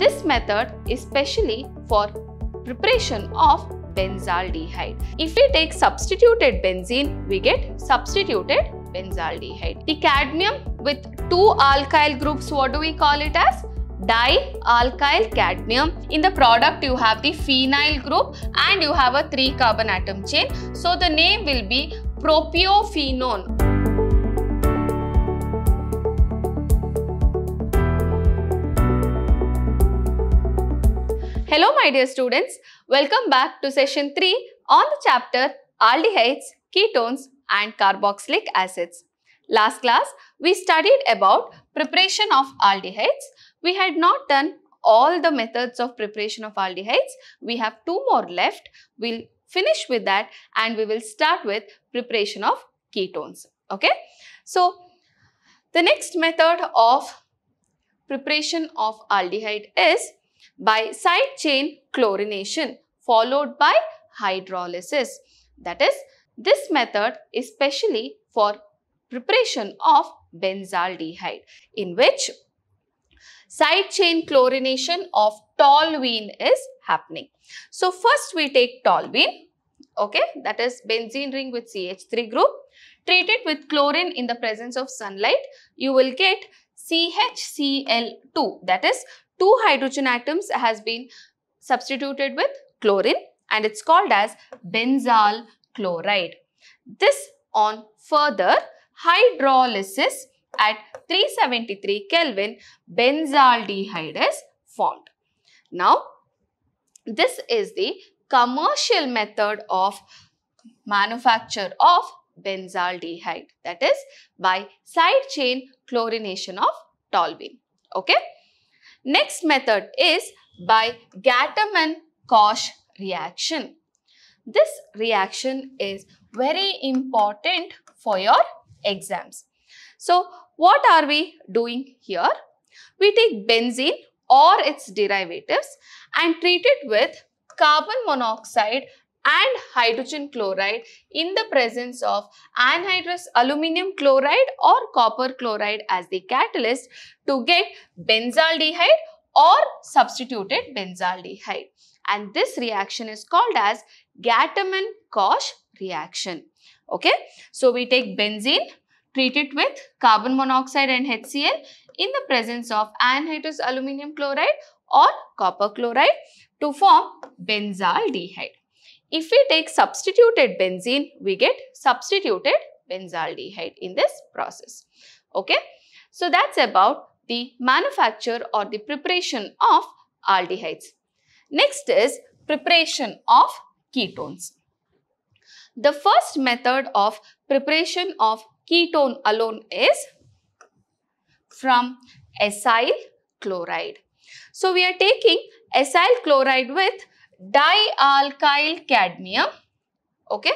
This method is specially for preparation of benzaldehyde. If we take substituted benzene, we get substituted benzaldehyde. The cadmium with two alkyl groups, what do we call it as? dialkyl cadmium. In the product, you have the phenyl group and you have a 3 carbon atom chain. So, the name will be propiophenone. Hello my dear students, welcome back to session 3 on the chapter Aldehydes, Ketones and Carboxylic Acids. Last class, we studied about preparation of aldehydes. We had not done all the methods of preparation of aldehydes. We have two more left. We'll finish with that and we will start with preparation of ketones. Okay. So, the next method of preparation of aldehyde is by side chain chlorination followed by hydrolysis. That is, this method is specially for preparation of benzaldehyde in which side chain chlorination of toluene is happening. So, first we take toluene, okay, that is benzene ring with CH3 group. Treat it with chlorine in the presence of sunlight. You will get CHCl2 that is two hydrogen atoms has been substituted with chlorine and it's called as benzyl chloride. This on further hydrolysis at 373 Kelvin benzaldehyde is formed. Now this is the commercial method of manufacture of benzaldehyde that is by side chain chlorination of toluene. Okay. Next method is by Gatterman koch reaction. This reaction is very important for your exams. So what are we doing here? We take benzene or its derivatives and treat it with carbon monoxide and hydrogen chloride in the presence of anhydrous aluminum chloride or copper chloride as the catalyst to get benzaldehyde or substituted benzaldehyde. And this reaction is called as gatterman koch reaction. Okay, so we take benzene, treat it with carbon monoxide and HCl in the presence of anhydrous aluminum chloride or copper chloride to form benzaldehyde. If we take substituted benzene, we get substituted benzaldehyde in this process. Okay. So that's about the manufacture or the preparation of aldehydes. Next is preparation of ketones. The first method of preparation of ketone alone is from acyl chloride. So we are taking acyl chloride with dialkyl cadmium. Okay.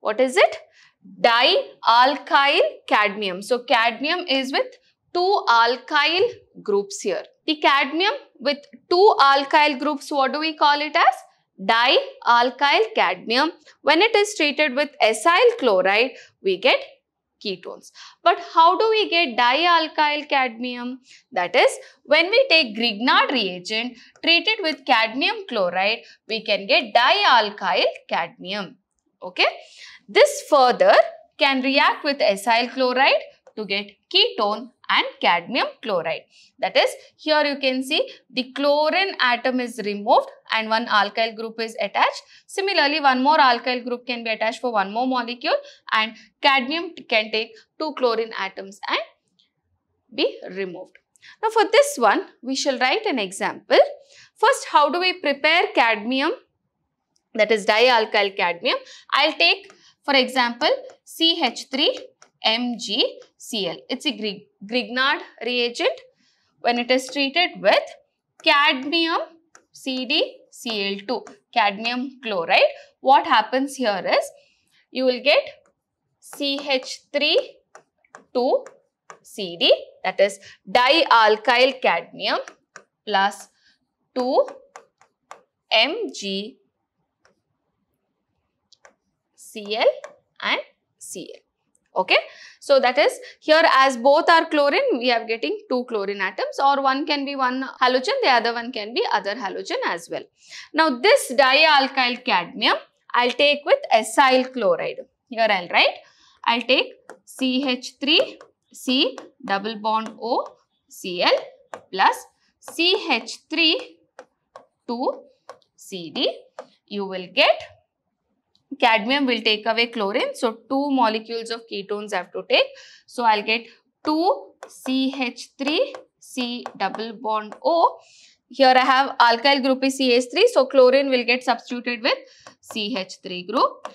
What is it? Dialkyl cadmium. So, cadmium is with two alkyl groups here. The cadmium with two alkyl groups, what do we call it as? Dialkyl cadmium. When it is treated with acyl chloride, we get ketones. But how do we get dialkyl cadmium? That is, when we take Grignard reagent treated with cadmium chloride, we can get dialkyl cadmium. Okay. This further can react with acyl chloride to get ketone and cadmium chloride. That is, here you can see the chlorine atom is removed and one alkyl group is attached. Similarly, one more alkyl group can be attached for one more molecule and cadmium can take two chlorine atoms and be removed. Now, for this one, we shall write an example. First, how do we prepare cadmium? That is dialkyl cadmium. I'll take, for example, CH3 MgCl. It's a Grignard reagent when it is treated with cadmium CdCl2, cadmium chloride. What happens here is you will get CH3 2 CD that is dialkyl cadmium plus 2 MgCl and Cl. Okay. So that is here as both are chlorine, we are getting two chlorine atoms or one can be one halogen, the other one can be other halogen as well. Now this dialkyl cadmium, I'll take with acyl chloride. Here I'll write, I'll take CH3, C double bond O, Cl plus CH3 to CD. You will get cadmium will take away chlorine. So, two molecules of ketones I have to take. So, I'll get 2 CH3 C double bond O. Here I have alkyl group is CH3. So, chlorine will get substituted with CH3 group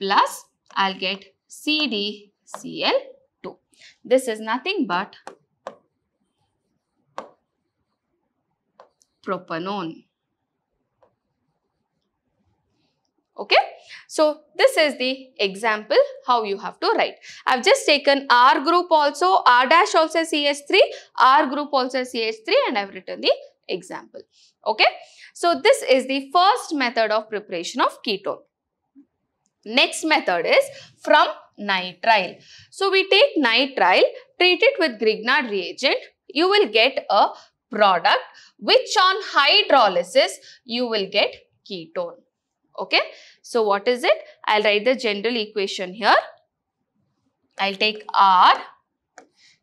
plus I'll get CDCl2. This is nothing but propanone. Okay. So, this is the example how you have to write. I have just taken R group also, R dash also CH3, R group also CH3 and I have written the example. Okay. So, this is the first method of preparation of ketone. Next method is from nitrile. So, we take nitrile, treat it with Grignard reagent. You will get a product which on hydrolysis you will get ketone. Okay. So what is it? I'll write the general equation here. I'll take R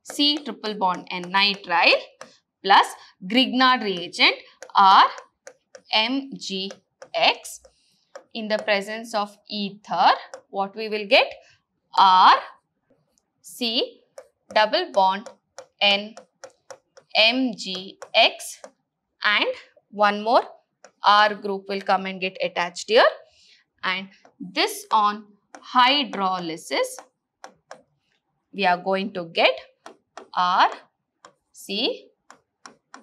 C triple bond N nitrile plus Grignard reagent R MgX in the presence of ether what we will get R C double bond N MgX and one more R group will come and get attached here. And this on hydrolysis, we are going to get R, C,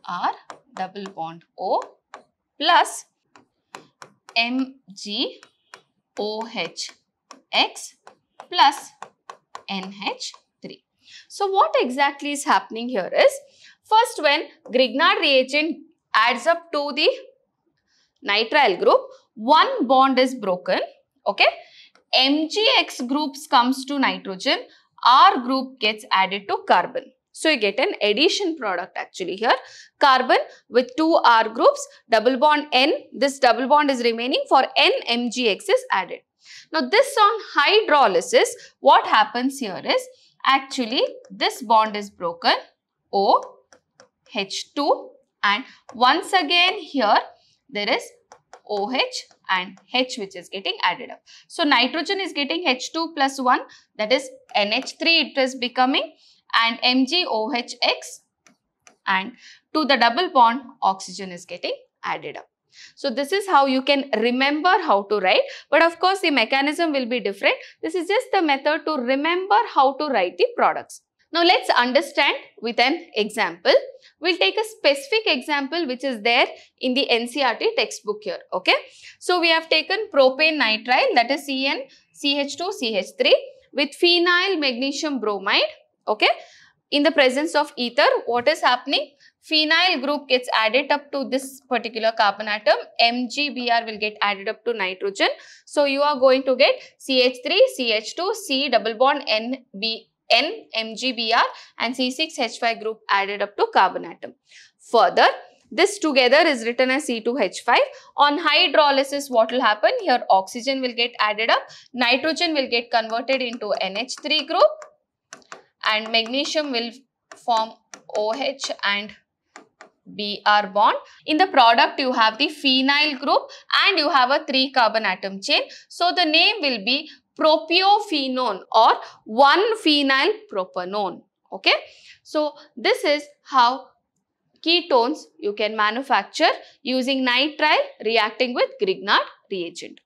R double bond O plus M G O H X plus NH3. So what exactly is happening here is first when Grignard reagent adds up to the nitrile group, one bond is broken. Okay. MgX groups comes to nitrogen, R group gets added to carbon. So you get an addition product actually here. Carbon with two R groups, double bond N, this double bond is remaining for N MgX is added. Now this on hydrolysis, what happens here is actually this bond is broken, O, H2 and once again here there is OH and H which is getting added up. So nitrogen is getting H2 plus 1 that is NH3 it is becoming and MgOHX and to the double bond oxygen is getting added up. So this is how you can remember how to write but of course the mechanism will be different. This is just the method to remember how to write the products. Now let's understand with an example. We'll take a specific example which is there in the NCRT textbook here. Okay. So we have taken propane nitrile that is CN, CH2, CH3 with phenyl magnesium bromide. Okay. In the presence of ether, what is happening? Phenyl group gets added up to this particular carbon atom. MgBr will get added up to nitrogen. So you are going to get CH3, CH2, C double bond, NB N MgBr and C6H5 group added up to carbon atom. Further, this together is written as C2H5. On hydrolysis, what will happen? Here oxygen will get added up, nitrogen will get converted into NH3 group and magnesium will form OH and BR bond. In the product, you have the phenyl group and you have a 3 carbon atom chain. So, the name will be Propiophenone or 1-phenyl propanone. Okay. So, this is how ketones you can manufacture using nitrile reacting with Grignard reagent.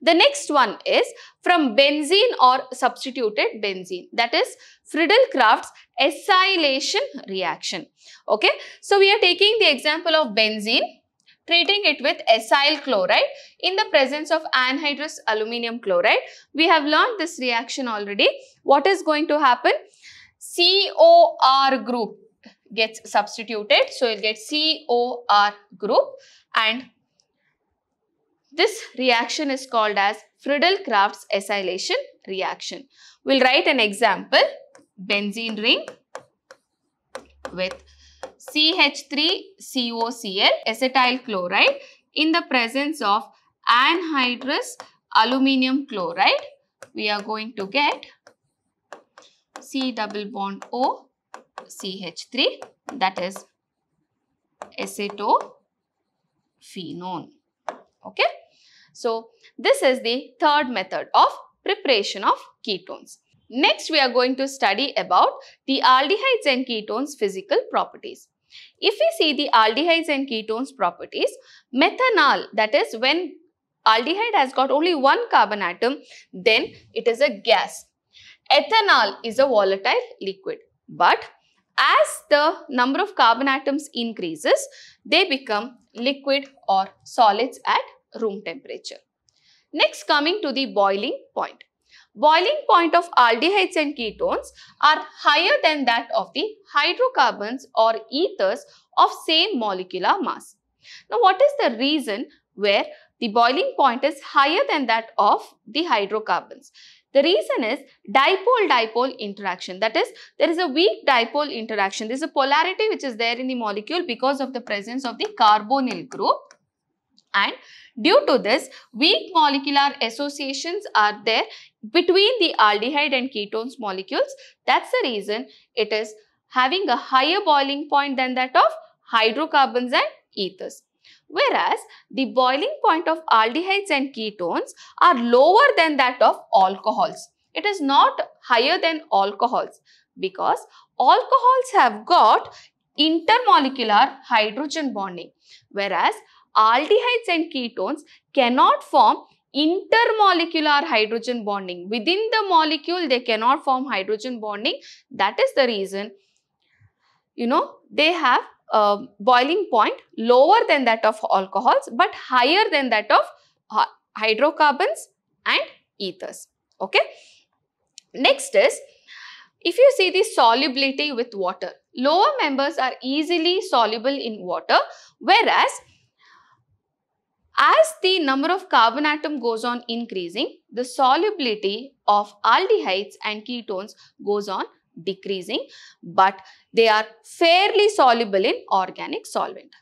The next one is from benzene or substituted benzene. That is Friedel-Crafts acylation reaction. Okay. So, we are taking the example of benzene treating it with acyl chloride in the presence of anhydrous aluminum chloride. We have learned this reaction already. What is going to happen? COR group gets substituted. So, you'll get COR group and this reaction is called as Friedel-Crafts acylation reaction. We'll write an example, benzene ring with CH3COCl acetyl chloride in the presence of anhydrous aluminium chloride. We are going to get C double bond O CH3 that is acetophenone. Okay. So, this is the third method of preparation of ketones. Next, we are going to study about the aldehydes and ketones physical properties. If we see the aldehydes and ketones properties, methanol that is when aldehyde has got only one carbon atom, then it is a gas. Ethanol is a volatile liquid. But as the number of carbon atoms increases, they become liquid or solids at room temperature. Next coming to the boiling point boiling point of aldehydes and ketones are higher than that of the hydrocarbons or ethers of same molecular mass. Now, what is the reason where the boiling point is higher than that of the hydrocarbons? The reason is dipole-dipole interaction. That is, there is a weak dipole interaction. There is a polarity which is there in the molecule because of the presence of the carbonyl group and due to this weak molecular associations are there between the aldehyde and ketones molecules. That's the reason it is having a higher boiling point than that of hydrocarbons and ethers. Whereas the boiling point of aldehydes and ketones are lower than that of alcohols. It is not higher than alcohols because alcohols have got intermolecular hydrogen bonding whereas aldehydes and ketones cannot form intermolecular hydrogen bonding. Within the molecule, they cannot form hydrogen bonding. That is the reason, you know, they have a boiling point lower than that of alcohols, but higher than that of hydrocarbons and ethers. Okay. Next is, if you see the solubility with water, lower members are easily soluble in water, whereas as the number of carbon atom goes on increasing, the solubility of aldehydes and ketones goes on decreasing, but they are fairly soluble in organic solvent.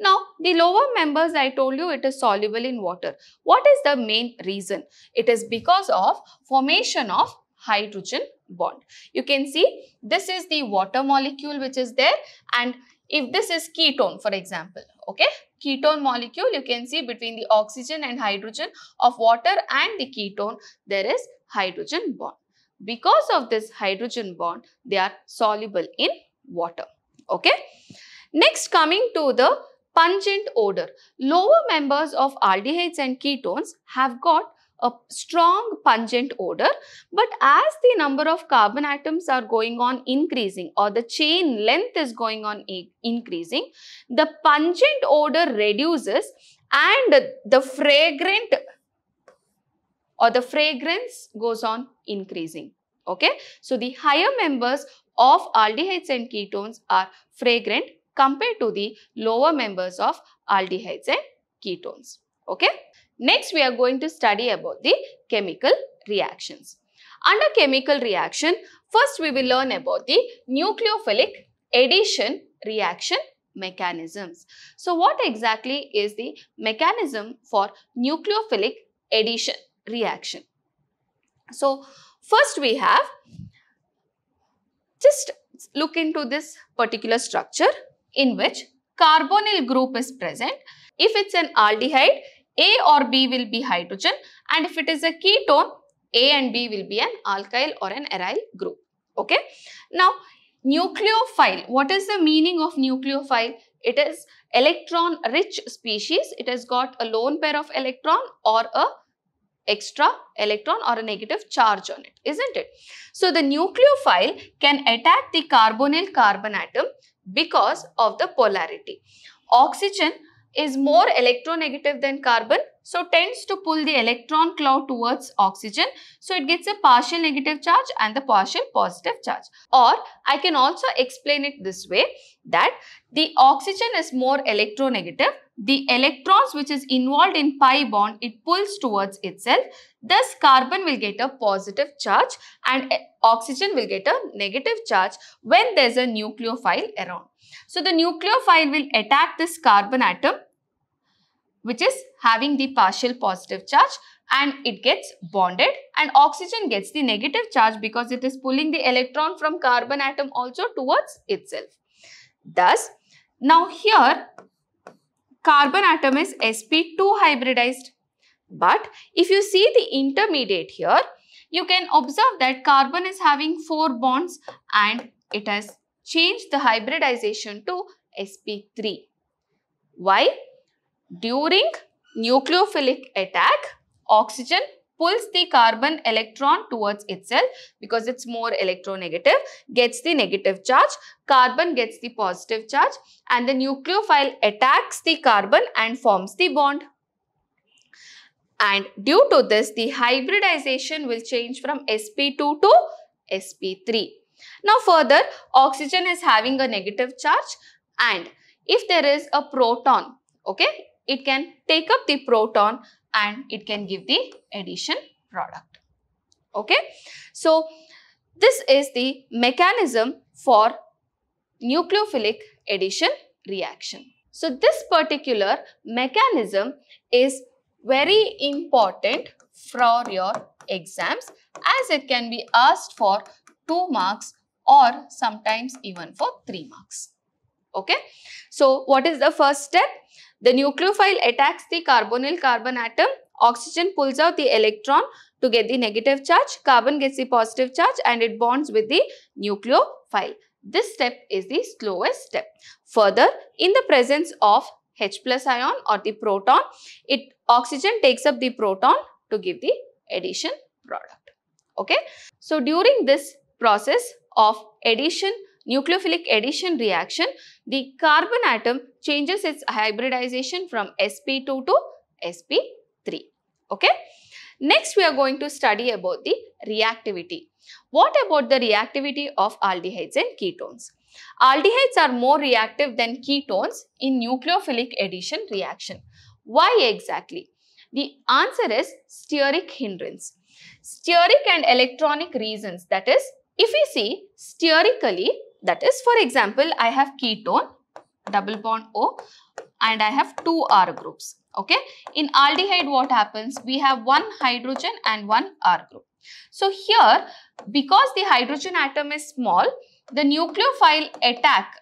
Now, the lower members I told you it is soluble in water. What is the main reason? It is because of formation of hydrogen bond. You can see this is the water molecule which is there and if this is ketone for example, okay, ketone molecule you can see between the oxygen and hydrogen of water and the ketone there is hydrogen bond. Because of this hydrogen bond they are soluble in water. Okay. Next coming to the pungent odor. Lower members of aldehydes and ketones have got a strong pungent odor. But as the number of carbon atoms are going on increasing or the chain length is going on increasing, the pungent odor reduces and the fragrant or the fragrance goes on increasing. Okay, so the higher members of aldehydes and ketones are fragrant compared to the lower members of aldehydes and ketones. Okay. Next, we are going to study about the chemical reactions. Under chemical reaction, first we will learn about the nucleophilic addition reaction mechanisms. So, what exactly is the mechanism for nucleophilic addition reaction? So, first we have, just look into this particular structure in which carbonyl group is present. If it's an aldehyde, a or B will be hydrogen and if it is a ketone, A and B will be an alkyl or an aryl group. Okay. Now, nucleophile. What is the meaning of nucleophile? It is electron rich species. It has got a lone pair of electron or a extra electron or a negative charge on it, isn't it? So, the nucleophile can attack the carbonyl carbon atom because of the polarity. Oxygen is more electronegative than carbon so tends to pull the electron cloud towards oxygen. So it gets a partial negative charge and the partial positive charge. Or I can also explain it this way that the oxygen is more electronegative. The electrons which is involved in pi bond, it pulls towards itself. Thus carbon will get a positive charge and eh, oxygen will get a negative charge when there's a nucleophile around. So the nucleophile will attack this carbon atom which is having the partial positive charge and it gets bonded and oxygen gets the negative charge because it is pulling the electron from carbon atom also towards itself. Thus, now here carbon atom is sp2 hybridized. But if you see the intermediate here, you can observe that carbon is having four bonds and it has changed the hybridization to sp3. Why? During nucleophilic attack, oxygen pulls the carbon electron towards itself because it's more electronegative, gets the negative charge, carbon gets the positive charge and the nucleophile attacks the carbon and forms the bond. And due to this, the hybridization will change from sp2 to sp3. Now further, oxygen is having a negative charge and if there is a proton, okay, it can take up the proton and it can give the addition product. Okay. So, this is the mechanism for nucleophilic addition reaction. So, this particular mechanism is very important for your exams as it can be asked for 2 marks or sometimes even for 3 marks. Okay. So, what is the first step? The nucleophile attacks the carbonyl carbon atom. Oxygen pulls out the electron to get the negative charge. Carbon gets the positive charge and it bonds with the nucleophile. This step is the slowest step. Further, in the presence of H plus ion or the proton, it oxygen takes up the proton to give the addition product. Okay. So, during this process of addition, nucleophilic addition reaction, the carbon atom changes its hybridization from sp2 to sp3. Okay. Next, we are going to study about the reactivity. What about the reactivity of aldehydes and ketones? Aldehydes are more reactive than ketones in nucleophilic addition reaction. Why exactly? The answer is steric hindrance. Steric and electronic reasons, that is if we see sterically, that is for example, I have ketone, double bond O and I have two R groups. Okay. In aldehyde, what happens? We have one hydrogen and one R group. So here, because the hydrogen atom is small, the nucleophile attack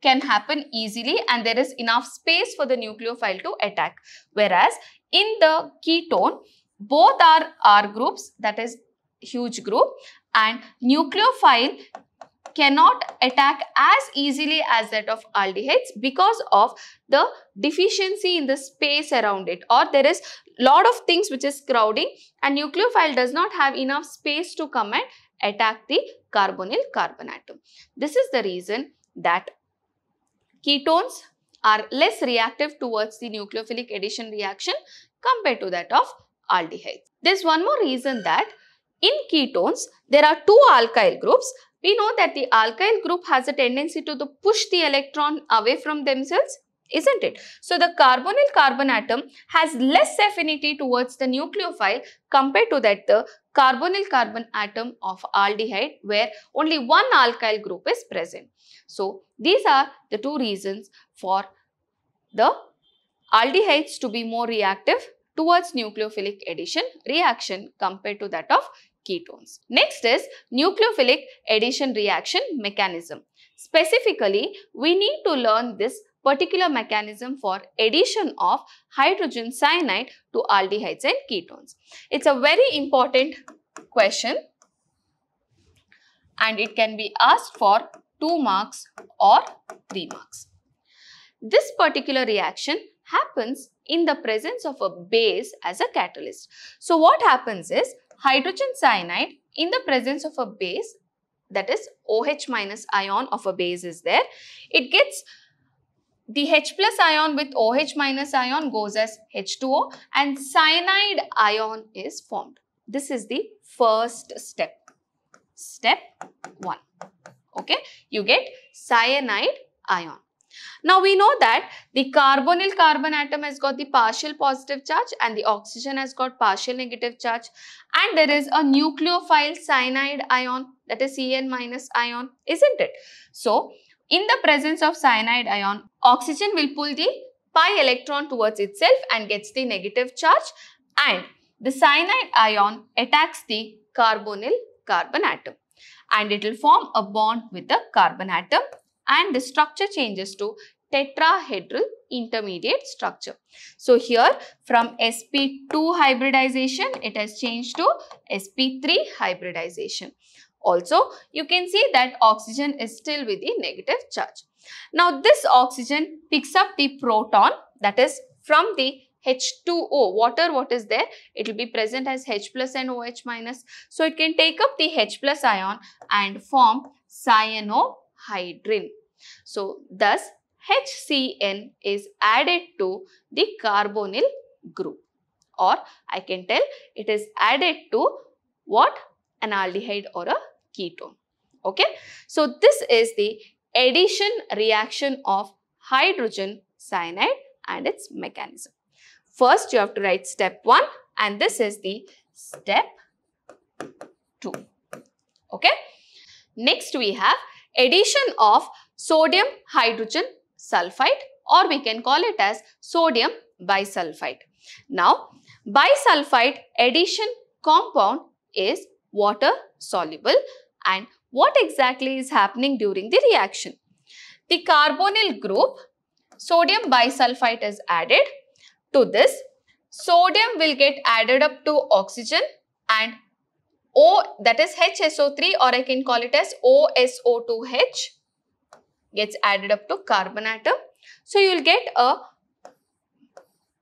can happen easily and there is enough space for the nucleophile to attack. Whereas in the ketone, both are R groups that is huge group and nucleophile cannot attack as easily as that of aldehydes because of the deficiency in the space around it or there is lot of things which is crowding and nucleophile does not have enough space to come and attack the carbonyl carbon atom. This is the reason that ketones are less reactive towards the nucleophilic addition reaction compared to that of aldehydes. There's one more reason that in ketones, there are two alkyl groups. We know that the alkyl group has a tendency to push the electron away from themselves, isn't it? So, the carbonyl carbon atom has less affinity towards the nucleophile compared to that the carbonyl carbon atom of aldehyde where only one alkyl group is present. So, these are the two reasons for the aldehydes to be more reactive towards nucleophilic addition reaction compared to that of ketones. Next is nucleophilic addition reaction mechanism. Specifically, we need to learn this particular mechanism for addition of hydrogen cyanide to aldehydes and ketones. It's a very important question and it can be asked for 2 marks or 3 marks. This particular reaction happens in the presence of a base as a catalyst. So what happens is hydrogen cyanide in the presence of a base that is OH minus ion of a base is there. It gets the H plus ion with OH minus ion goes as H2O and cyanide ion is formed. This is the first step. Step 1. Okay. You get cyanide ion. Now we know that the carbonyl carbon atom has got the partial positive charge and the oxygen has got partial negative charge and there is a nucleophile cyanide ion that is Cn minus ion isn't it? So in the presence of cyanide ion oxygen will pull the pi electron towards itself and gets the negative charge and the cyanide ion attacks the carbonyl carbon atom and it will form a bond with the carbon atom and the structure changes to tetrahedral intermediate structure. So here from sp2 hybridization it has changed to sp3 hybridization. Also you can see that oxygen is still with the negative charge. Now this oxygen picks up the proton that is from the H2O, water what is there? It will be present as H plus and OH minus. So it can take up the H plus ion and form cyanohydrin. So thus HCN is added to the carbonyl group or I can tell it is added to what? an aldehyde or a ketone. Okay. So this is the addition reaction of hydrogen cyanide and its mechanism. First you have to write step 1 and this is the step 2. Okay. Next we have addition of sodium hydrogen sulfide or we can call it as sodium bisulfide. Now, bisulfide addition compound is water soluble and what exactly is happening during the reaction? The carbonyl group sodium bisulfite is added to this. Sodium will get added up to oxygen and O that is HSO3 or I can call it as OSO2H gets added up to carbon atom. So you will get a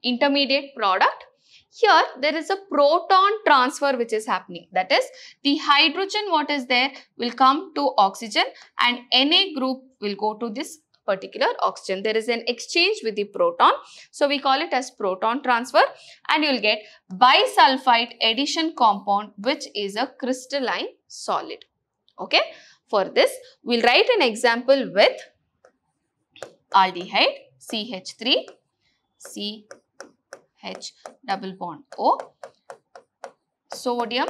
intermediate product. Here there is a proton transfer which is happening. That is the hydrogen what is there will come to oxygen and Na group will go to this particular oxygen. There is an exchange with the proton. So we call it as proton transfer and you will get bisulfite addition compound which is a crystalline solid. Okay. For this, we will write an example with aldehyde CH3 CH double bond O sodium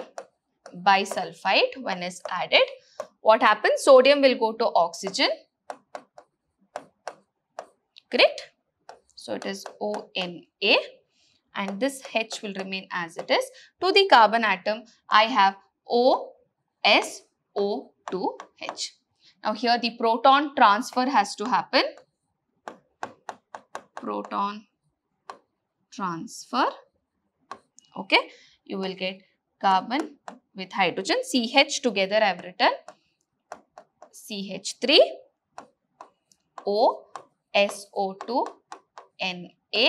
bisulfite when is added what happens sodium will go to oxygen correct? So it is OMA and this H will remain as it is. To the carbon atom, I have OSO2H. Now here the proton transfer has to happen. Proton transfer. Okay, you will get carbon with hydrogen. CH together I have written CH3 O SO2, Na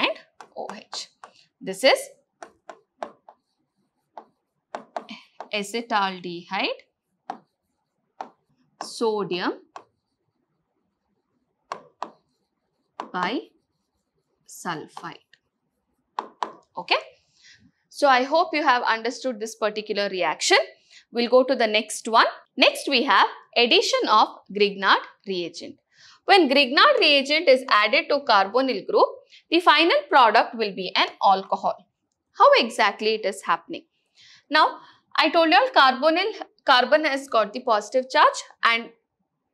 and OH. This is acetaldehyde, sodium bisulfite. Okay. So, I hope you have understood this particular reaction. We'll go to the next one. Next, we have addition of Grignard reagent. When Grignard reagent is added to carbonyl group, the final product will be an alcohol. How exactly it is happening? Now, I told you all carbonyl, carbon has got the positive charge and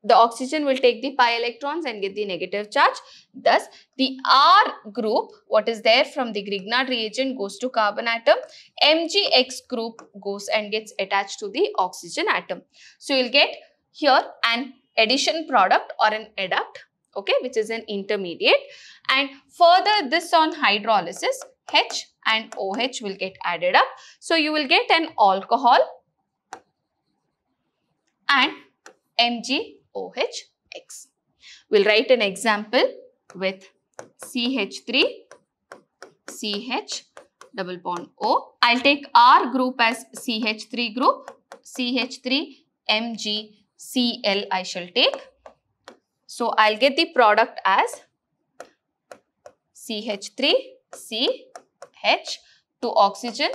the oxygen will take the pi electrons and get the negative charge. Thus, the R group, what is there from the Grignard reagent goes to carbon atom. MgX group goes and gets attached to the oxygen atom. So, you'll get here an addition product or an adduct, okay, which is an intermediate. And further this on hydrolysis, H and OH will get added up. So you will get an alcohol and MgOHX. We'll write an example with CH3, CH double bond O. I'll take R group as CH3 group, CH3 Mg Cl I shall take. So I'll get the product as CH3CH to oxygen.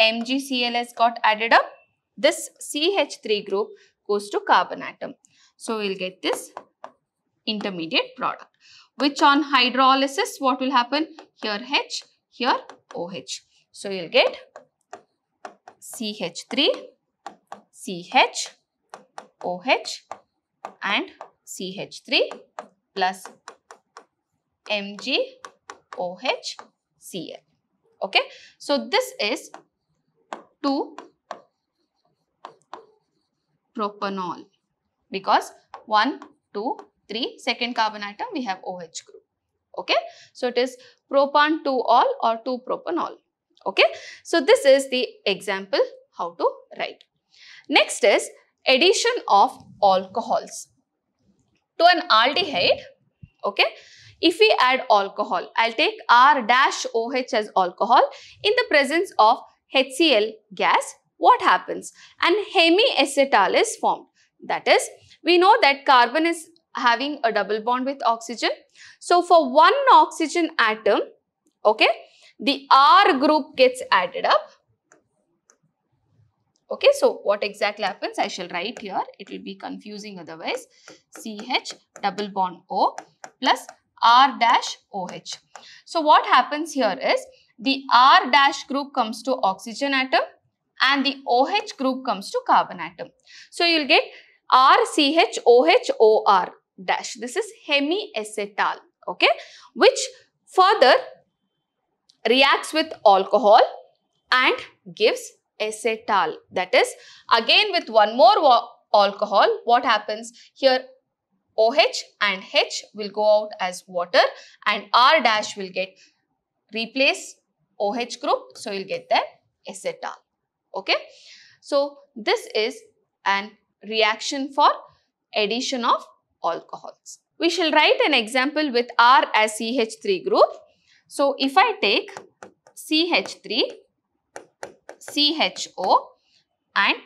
MgCl has got added up. This CH3 group goes to carbon atom. So we'll get this intermediate product. Which on hydrolysis, what will happen? Here H, here OH. So you'll get CH3, CH, OH and CH3 plus MgOHCl. Okay, so this is 2 propanol because 1, 2, 3, second carbon atom we have OH group. Okay, so it is propan 2 all or 2 propanol. Okay, so this is the example how to write. Next is addition of alcohols to an aldehyde okay if we add alcohol i'll take r dash oh as alcohol in the presence of hcl gas what happens an hemiacetal is formed that is we know that carbon is having a double bond with oxygen so for one oxygen atom okay the r group gets added up Okay, so what exactly happens? I shall write here. It will be confusing otherwise. CH double bond O plus R dash OH. So what happens here is the R dash group comes to oxygen atom and the OH group comes to carbon atom. So you'll get RCHOHOR dash. This is hemiacetal. Okay, which further reacts with alcohol and gives acetal. That is, again with one more alcohol, what happens here? OH and H will go out as water and R dash will get replace OH group. So, you'll get the acetal. Okay. So, this is an reaction for addition of alcohols. We shall write an example with R as CH3 group. So, if I take CH3 CHO and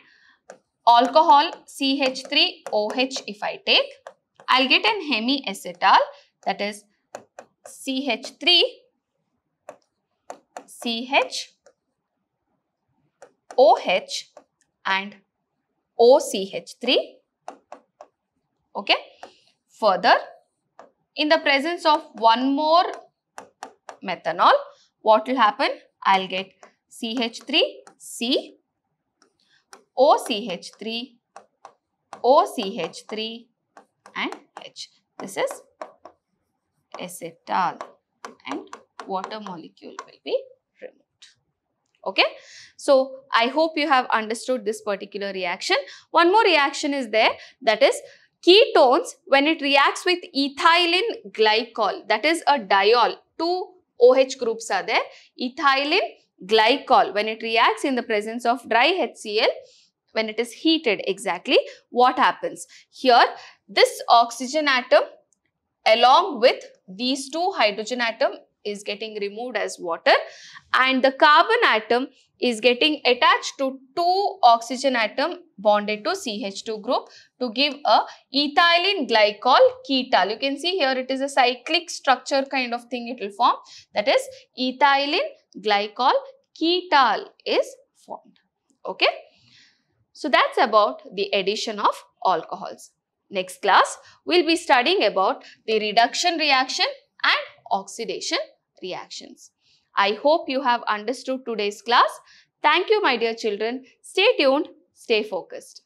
alcohol CH3OH if I take, I'll get an hemiacetal that is CH3 CH OH and OCH3. Okay. Further, in the presence of one more methanol, what will happen? I'll get CH3 C, OCH3, OCH3 and H. This is acetal and water molecule will be removed. Okay. So, I hope you have understood this particular reaction. One more reaction is there that is ketones when it reacts with ethylene glycol that is a diol. Two OH groups are there. Ethylene glycol when it reacts in the presence of dry HCl when it is heated exactly what happens here this oxygen atom along with these two hydrogen atom is getting removed as water and the carbon atom is getting attached to two oxygen atom bonded to CH2 group to give a ethylene glycol ketal. You can see here it is a cyclic structure kind of thing it will form that is ethylene glycol ketal is formed. Okay. So that's about the addition of alcohols. Next class, we'll be studying about the reduction reaction and oxidation reactions. I hope you have understood today's class. Thank you, my dear children. Stay tuned, stay focused.